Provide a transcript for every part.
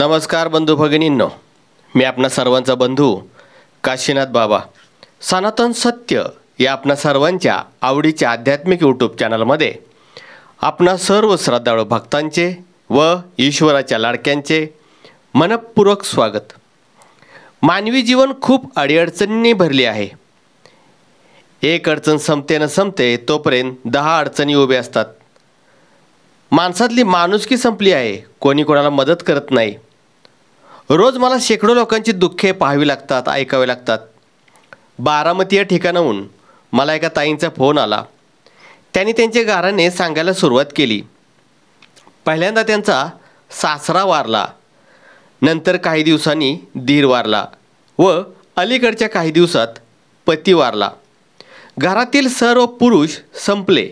नमस्कार बंधू भगिनींनो मी आपणा सर्वांचा बंधू काशीनाथ बाबा सनातन सत्य या आपणा सर्वांच्या आवडीच्या आध्यात्मिक यूट्यूब चॅनलमध्ये आपणा सर्व श्रद्धाळू भक्तांचे व ईश्वराच्या लाडक्यांचे मनपूर्वक स्वागत मानवी जीवन खूप अडीअडचणींनी भरली आहे एक अडचण संपते न संपते तोपर्यंत दहा अडचणी उभे असतात माणसातली माणुसकी संपली आहे कोणी कोणाला मदत करत नाही रोज मला शेकडो लोकांची दुःखे पाहावी लागतात ऐकावे लागतात बारामती या ठिकाणाहून मला एका ताईंचा फोन आला त्यांनी त्यांचे गाराने सांगायला सुरुवात केली पहिल्यांदा त्यांचा सासरा वारला नंतर काही दिवसांनी धीर वारला व अलीकडच्या काही दिवसात पती वारला घरातील सर्व पुरुष संपले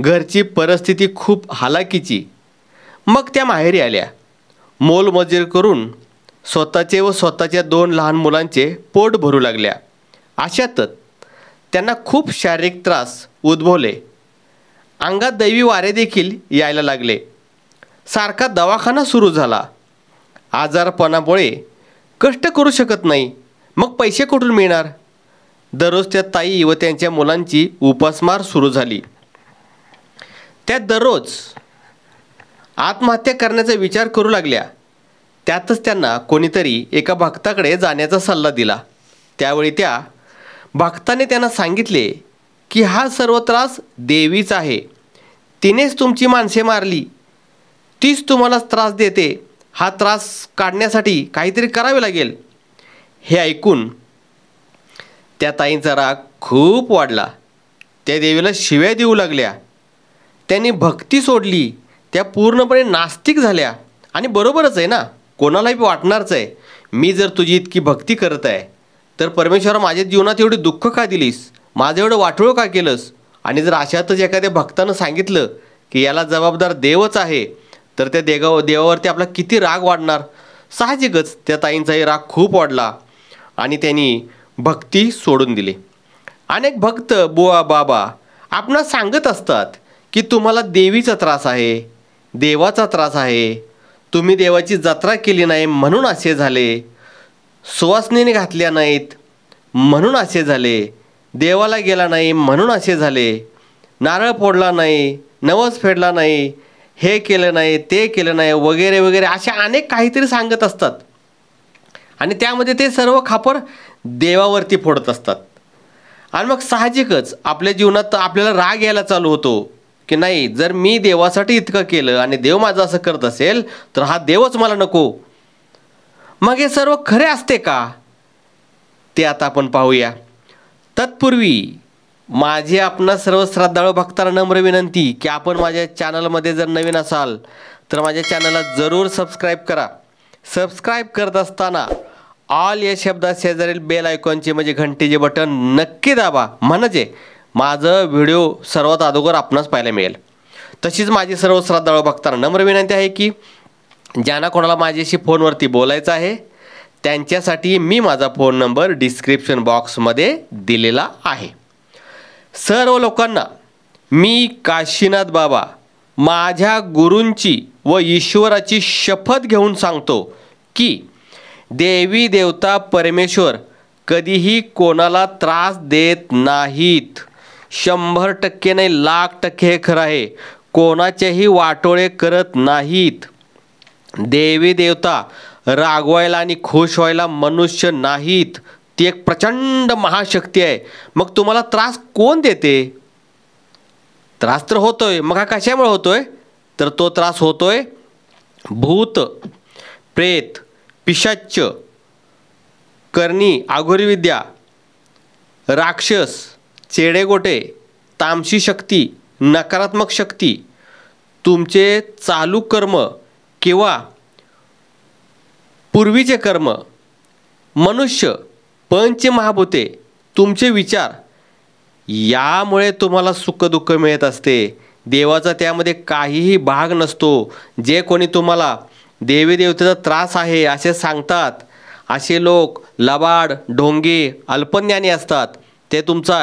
घरची परिस्थिती खूप हालाकीची मग त्या माहेरी आल्या मोलमजूर करून स्वतःचे व स्वतःच्या दोन लहान मुलांचे पोट भरू लागल्या अशातच त्यांना खूप शारीरिक त्रास उद्भवले अंगात दैवी वारे देखील यायला लागले सारखा दवाखाना सुरू झाला आजारपणामुळे कष्ट करू शकत नाही मग पैसे कुठून मिळणार दररोज त्या ताई व त्यांच्या मुलांची उपासमार सुरू झाली त्या दररोज आत्महत्या करण्याचा विचार करू लागल्या त्यातच त्यांना कोणीतरी एका भक्ताकडे जाण्याचा सल्ला दिला त्यावेळी त्या भक्ताने त्यांना सांगितले की हा सर्व त्रास देवीचा आहे तिनेच तुमची माणसे मारली तीच तुम्हाला त्रास देते हा त्रास काढण्यासाठी काहीतरी करावे लागेल हे ऐकून त्या ताईंचा राग खूप वाढला त्या देवीला शिव्या देऊ लागल्या त्यांनी भक्ती सोडली त्या पूर्णपणे नास्तिक झाल्या आणि बरोबरच आहे ना कोणालाही वाटणारच आहे मी जर तुझी इतकी भक्ती करत आहे तर परमेश्वर माझ्या जीवनात एवढी दुःख का दिलीस माझं एवढं वाटोळं का केलंस आणि जर अशातच एखाद्या भक्तानं सांगितलं की याला जबाबदार देवच आहे तर त्या देगाव देवावरती आपला किती राग वाढणार साहजिकच त्या ताईंचाही राग खूप वाढला आणि त्यांनी भक्ती सोडून दिली अनेक भक्त बुवा बाबा आपणा सांगत असतात की तुम्हाला देवीचा त्रास आहे देवाचा त्रास आहे तुम्ही देवाची जत्रा केली नाही म्हणून असे झाले सुवासनीने घातल्या नाहीत म्हणून असे झाले देवाला गेला नाही म्हणून असे झाले नारळ फोडला नाही नवस फेडला नाही हे केलं नाही ते केलं नाही वगैरे वगैरे अशा अनेक काहीतरी सांगत असतात आणि त्यामध्ये ते सर्व खापर देवावरती फोडत असतात आणि मग साहजिकच आपल्या जीवनात आपल्याला राग यायला चालू होतो की नाही जर मी देवासाठी इतकं केलं आणि देव माझं असं करत असेल तर हा देवच मला नको मग हे सर्व खरे असते का ते आता आपण पाहूया तत्पूर्वी माझी आपणा सर्व श्रद्धाळू भक्तांना नम्र विनंती की आपण माझ्या चॅनलमध्ये जर नवीन असाल तर माझ्या चॅनलला जरूर सबस्क्राईब करा सबस्क्राईब करत असताना ऑल या शब्दा शेजारील बेल आयकॉनचे म्हणजे घंटेचे बटन नक्की दाबा म्हणजे माझं व्हिडिओ सर्वात अगोदर आपणास पाहायला मिळेल तशीच माझी सर्व श्रद्धाळू भक्तांना नम्र विनंती आहे की ज्यांना कोणाला माझ्याशी फोनवरती बोलायचं आहे त्यांच्यासाठी मी माझा फोन नंबर डिस्क्रिप्शन बॉक्समध्ये दिलेला आहे सर्व लोकांना मी काशीनाथ बाबा माझ्या गुरूंची व ईश्वराची शपथ घेऊन सांगतो की देवी देवता परमेश्वर कधीही कोणाला त्रास देत नाहीत शंभर टक्के नाही लाख टक्के हे खरं आहे कोणाचेही वाटोळे करत नाहीत देवी देवता रागवायला आणि खुश व्हायला मनुष्य नाहीत ती एक प्रचंड महाशक्ती आहे मग तुम्हाला त्रास कोण देते त्रास तर होतोय मग हा कशामुळे होतोय तर तो त्रास होतोय भूत प्रेत पिशाच्च करणी आघोरी विद्या राक्षस चेडेगोटे तामशी शक्ती नकारात्मक शक्ती तुमचे चालू कर्म किंवा पूर्वीचे कर्म मनुष्य पंच महाभूते तुमचे विचार यामुळे तुम्हाला सुखदुःख मिळत असते देवाचा त्यामध्ये काहीही भाग नसतो जे कोणी तुम्हाला देवी देवतेचा त्रास आहे असे सांगतात असे लोक लबाड ढोंगे अल्पज्ञानी असतात ते तुमचा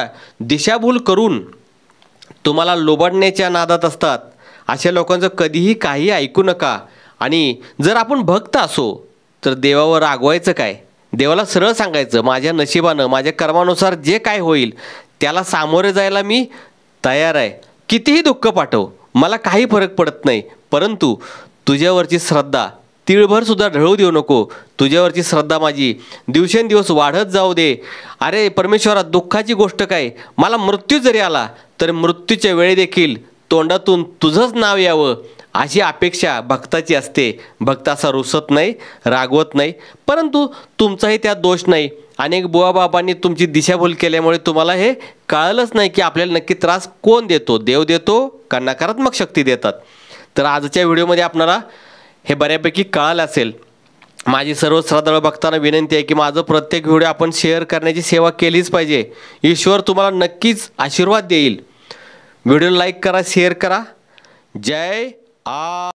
दिशाभूल करून तुम्हाला लोबडण्याच्या नादात असतात अशा लोकांचं कधीही काही ऐकू नका आणि जर आपण भक्त असो तर देवावर रागवायचं काय देवाला सरळ सांगायचं माझ्या नशिबानं माझ्या कर्मानुसार जे काय होईल त्याला सामोरे जायला मी तयार आहे कितीही दुःख पाठव मला काही फरक पडत नाही परंतु तुझ्यावरची श्रद्धा तिळभर सुद्धा ढळू देऊ नको तुझ्यावरची श्रद्धा माझी दिवसेंदिवस वाढत जाऊ दे अरे परमेश्वरा दुःखाची गोष्ट काय मला मृत्यू जरी आला तर मृत्यूच्या वेळी देखील तोंडातून तुझंच नाव यावं अशी अपेक्षा भक्ताची असते भक्त असा रुसत नाही रागवत नाही परंतु तुमचाही त्यात दोष नाही अनेक बुवा बाबांनी तुमची दिशाभूल केल्यामुळे तुम्हाला हे कळलंच नाही की आपल्याला नक्की त्रास कोण देतो देव देतो का नकारात्मक शक्ती देतात तर आजच्या व्हिडिओमध्ये आपणाला हे बऱ्यापैकी कळालं असेल माझी सर्व श्रद्धाळू बघताना विनंती आहे की माझं प्रत्येक व्हिडिओ आपण शेअर करण्याची सेवा केलीच पाहिजे ईश्वर तुम्हाला नक्कीच आशीर्वाद देईल व्हिडिओ लाईक करा शेअर करा जय आ